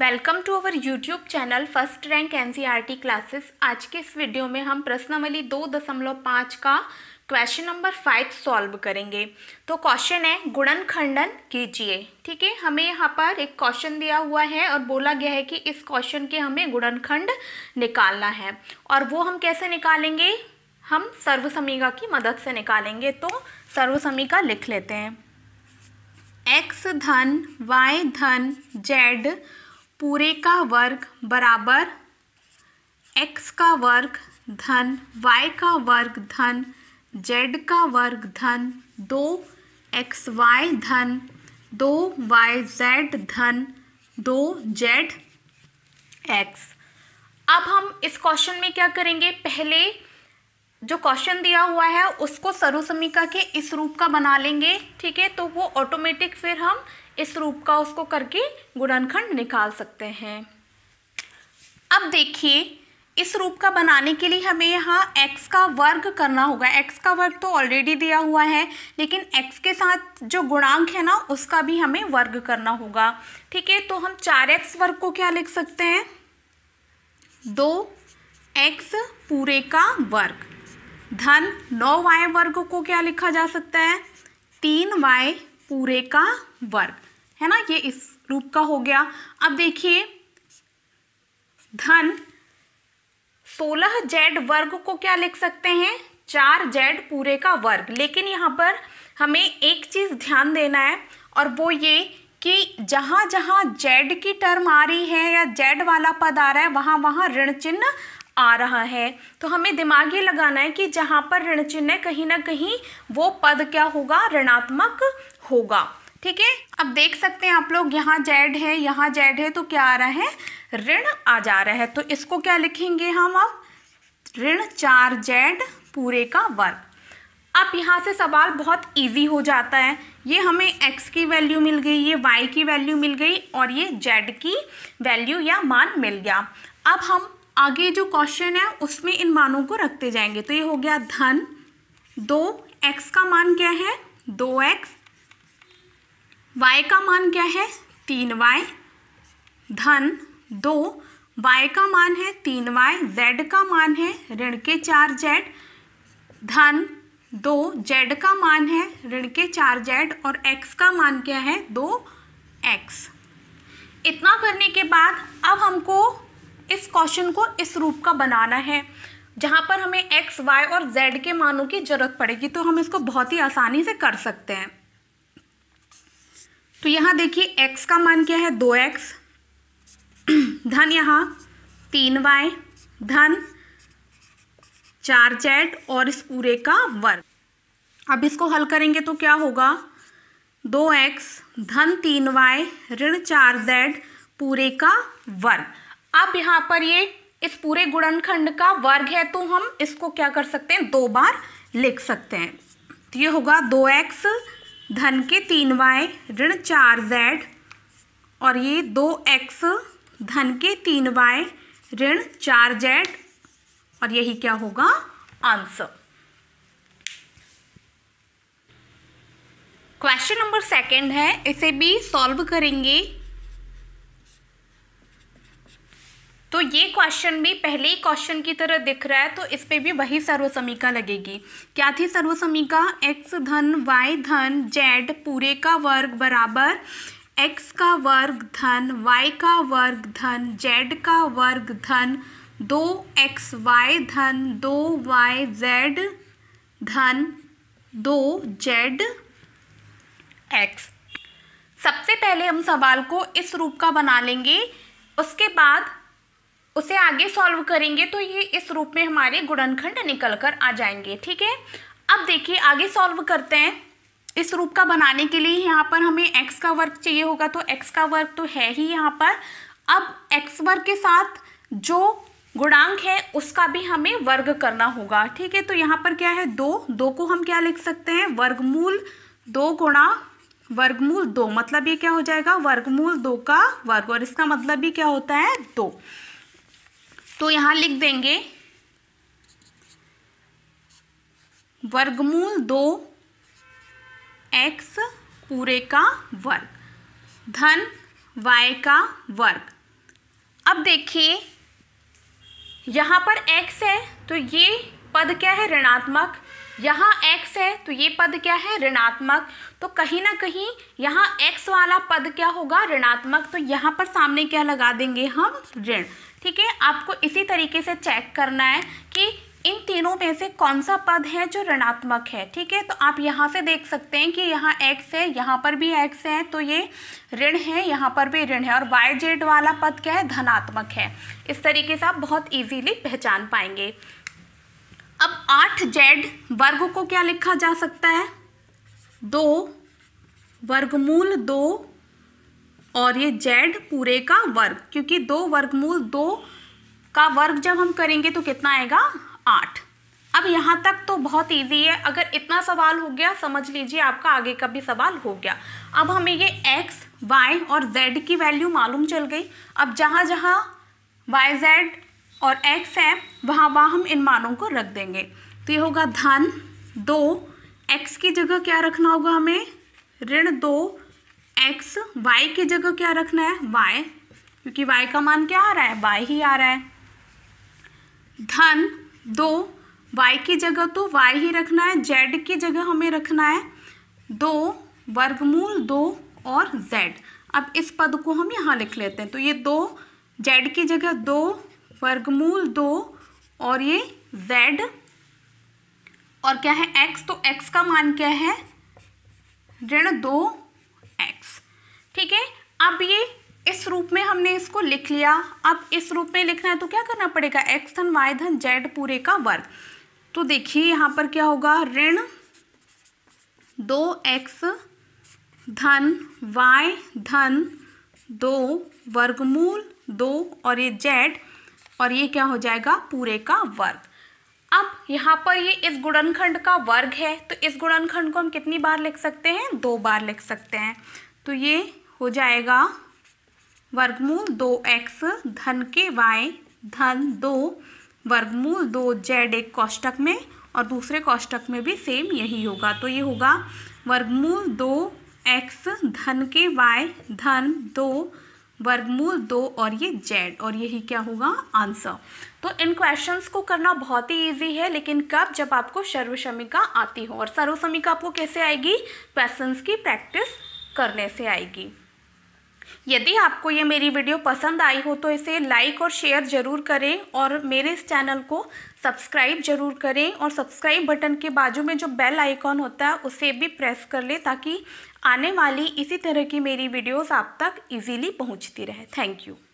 welcome to our YouTube channel first rank T classes आज के इस वीडियो में हम प्रश्नावली दो दशमलव पाँच का क्वेश्चन नंबर फाइव सॉल्व करेंगे तो क्वेश्चन है गुणन खंडन कीजिए ठीक है हमें यहाँ पर एक क्वेश्चन दिया हुआ है और बोला गया है कि इस क्वेश्चन के हमें गुणनखंड निकालना है और वो हम कैसे निकालेंगे हम सर्वसमीका की मदद से निकालेंगे तो सर्वसमीका लिख लेते हैं एक्स धन वाई धन जेड पूरे का वर्ग बराबर एक्स का वर्ग धन वाई का वर्ग धन जेड का वर्ग धन दो एक्स वाई धन दो वाई जेड धन दो जेड एक्स अब हम इस क्वेश्चन में क्या करेंगे पहले जो क्वेश्चन दिया हुआ है उसको सरुसमिका के इस रूप का बना लेंगे ठीक है तो वो ऑटोमेटिक फिर हम इस रूप का उसको करके गुणनखंड निकाल सकते हैं अब देखिए इस रूप का बनाने के लिए हमें यहाँ x का वर्ग करना होगा x का वर्ग तो ऑलरेडी दिया हुआ है लेकिन x के साथ जो गुणांक है ना उसका भी हमें वर्ग करना होगा ठीक है तो हम चार एक्स वर्ग को क्या लिख सकते हैं दो एक्स पूरे का वर्ग धन नौ वाई वर्ग को क्या लिखा जा सकता है तीन वाई पूरे का वर्ग है ना ये इस रूप का हो गया अब देखिए धन सोलह जेड वर्ग को क्या लिख सकते हैं चार जेड पूरे का वर्ग लेकिन यहाँ पर हमें एक चीज़ ध्यान देना है और वो ये कि जहाँ जहाँ जेड की टर्म आ रही है या जेड वाला पद आ रहा है वहाँ वहाँ ऋण चिन्ह आ रहा है तो हमें दिमाग ये लगाना है कि जहाँ पर ऋण चिन्ह है कहीं ना कहीं वो पद क्या होगा ऋणात्मक होगा ठीक है अब देख सकते हैं आप लोग यहाँ जेड है यहाँ जेड है तो क्या आ रहा है ऋण आ जा रहा है तो इसको क्या लिखेंगे हम अब ऋण चार जेड पूरे का वर्ग अब यहाँ से सवाल बहुत इजी हो जाता है ये हमें x की वैल्यू मिल गई ये y की वैल्यू मिल गई और ये z की वैल्यू या मान मिल गया अब हम आगे जो क्वेश्चन है उसमें इन मानों को रखते जाएंगे तो ये हो गया धन दो एक्स का मान क्या है दो एक्स वाई का मान क्या है तीन वाई धन दो वाई का मान है तीन वाई जेड का मान है ऋण के चार जेड धन दो जेड का मान है ऋण के चार जेड और एक्स का मान क्या है दो एक्स इतना करने के बाद अब हमको इस क्वेश्चन को इस रूप का बनाना है जहाँ पर हमें एक्स वाई और जेड के मानों की ज़रूरत पड़ेगी तो हम इसको बहुत ही आसानी से कर सकते हैं तो यहाँ देखिए x का मान क्या है दो एक्स धन यहाँ तीन वाई धन चार जेड और इस पूरे का वर्ग अब इसको हल करेंगे तो क्या होगा दो एक्स धन तीन वाई ऋण चार जेड पूरे का वर्ग अब यहाँ पर ये इस पूरे गुणनखंड का वर्ग है तो हम इसको क्या कर सकते हैं दो बार लिख सकते हैं तो ये होगा दो एक्स धन के तीन वाई ऋण चार जेड और ये दो एक्स धन के तीन वाई ऋण चार जेड और यही क्या होगा आंसर क्वेश्चन नंबर सेकंड है इसे भी सॉल्व करेंगे ये क्वेश्चन भी पहले ही क्वेश्चन की तरह दिख रहा है तो इस पर भी वही सर्वसमिका लगेगी क्या थी सर्वसमीका एक्स धन वाई धन जेड पूरे का वर्ग बराबर एक्स का वर्ग धन वाई का वर्ग धन जेड का वर्ग धन दो एक्स वाई धन दो वाई जेड धन दो जेड एक्स सबसे पहले हम सवाल को इस रूप का बना लेंगे उसके बाद उसे आगे सॉल्व करेंगे तो ये इस रूप में हमारे गुणनखंड निकल कर आ जाएंगे ठीक है अब देखिए आगे सॉल्व करते हैं इस रूप का बनाने के लिए यहाँ पर हमें एक्स का वर्ग चाहिए होगा तो एक्स का वर्ग तो है ही यहाँ पर अब एक्स वर्ग के साथ जो गुणांक है उसका भी हमें वर्ग करना होगा ठीक है तो यहाँ पर क्या है दो दो को हम क्या लिख सकते हैं वर्गमूल दो गुणा वर्गमूल दो मतलब ये क्या हो जाएगा वर्गमूल दो का वर्ग और इसका मतलब भी क्या होता है दो तो यहां लिख देंगे वर्गमूल दो एक्स पूरे का वर्ग धन वाई का वर्ग अब देखिए यहां पर एक्स है तो ये पद क्या है ऋणात्मक यहाँ x है तो ये पद क्या है ऋणात्मक तो कहीं ना कहीं यहाँ x वाला पद क्या होगा ऋणात्मक तो यहाँ पर सामने क्या लगा देंगे हम ऋण ठीक है आपको इसी तरीके से चेक करना है कि इन तीनों में से कौन सा पद है जो ऋणात्मक है ठीक है तो आप यहाँ से देख सकते हैं कि यहाँ x है यहाँ पर भी x है तो ये ऋण है यहाँ पर भी ऋण है और y z वाला पद क्या है धनात्मक है इस तरीके से आप बहुत इजीली पहचान पाएंगे अब आठ जेड वर्ग को क्या लिखा जा सकता है दो वर्गमूल दो और ये जेड पूरे का वर्ग क्योंकि दो वर्गमूल दो का वर्ग जब हम करेंगे तो कितना आएगा आठ अब यहाँ तक तो बहुत इजी है अगर इतना सवाल हो गया समझ लीजिए आपका आगे का भी सवाल हो गया अब हमें ये एक्स वाई और जेड की वैल्यू मालूम चल गई अब जहाँ जहाँ वाई जेड और एक्स है वहाँ वहाँ हम इन मानों को रख देंगे तो ये होगा धन दो एक्स की जगह क्या रखना होगा हमें ऋण दो एक्स वाई की जगह क्या रखना है वाई क्योंकि वाई का मान क्या आ रहा है वाई ही आ रहा है धन दो वाई की जगह तो वाई ही रखना है जेड की जगह हमें रखना है दो वर्गमूल दो और जेड अब इस पद को हम यहाँ लिख लेते हैं तो ये दो जेड की जगह दो वर्गमूल दो और ये z और क्या है x तो x का मान क्या है ऋण दो एक्स ठीक है अब ये इस रूप में हमने इसको लिख लिया अब इस रूप में लिखना है तो क्या करना पड़ेगा एक्स धन वाई धन जेड पूरे का वर्ग तो देखिए यहाँ पर क्या होगा ऋण दो एक्स धन वाई धन दो वर्गमूल दो और ये जेड और ये क्या हो जाएगा पूरे का वर्ग अब यहाँ पर ये इस गुणनखंड का वर्ग है तो इस गुणनखंड को हम कितनी बार लिख सकते हैं दो बार लिख सकते हैं तो ये हो जाएगा वर्गमूल दो एक्स धन के वाई धन दो वर्गमूल दो जेड एक कौष्टक में और दूसरे कौष्टक में भी सेम यही होगा तो ये होगा वर्गमूल दो एक्स धन के वाई धन दो वर्गमूल दो और ये जेड और यही क्या होगा आंसर तो इन क्वेश्चंस को करना बहुत ही इजी है लेकिन कब जब आपको सर्वसमिका आती हो और सर्वसमिका आपको कैसे आएगी क्वेश्चंस की प्रैक्टिस करने से आएगी यदि आपको ये मेरी वीडियो पसंद आई हो तो इसे लाइक और शेयर ज़रूर करें और मेरे इस चैनल को सब्सक्राइब ज़रूर करें और सब्सक्राइब बटन के बाजू में जो बेल आइकॉन होता है उसे भी प्रेस कर लें ताकि आने वाली इसी तरह की मेरी वीडियोस आप तक इजीली पहुंचती रहे थैंक यू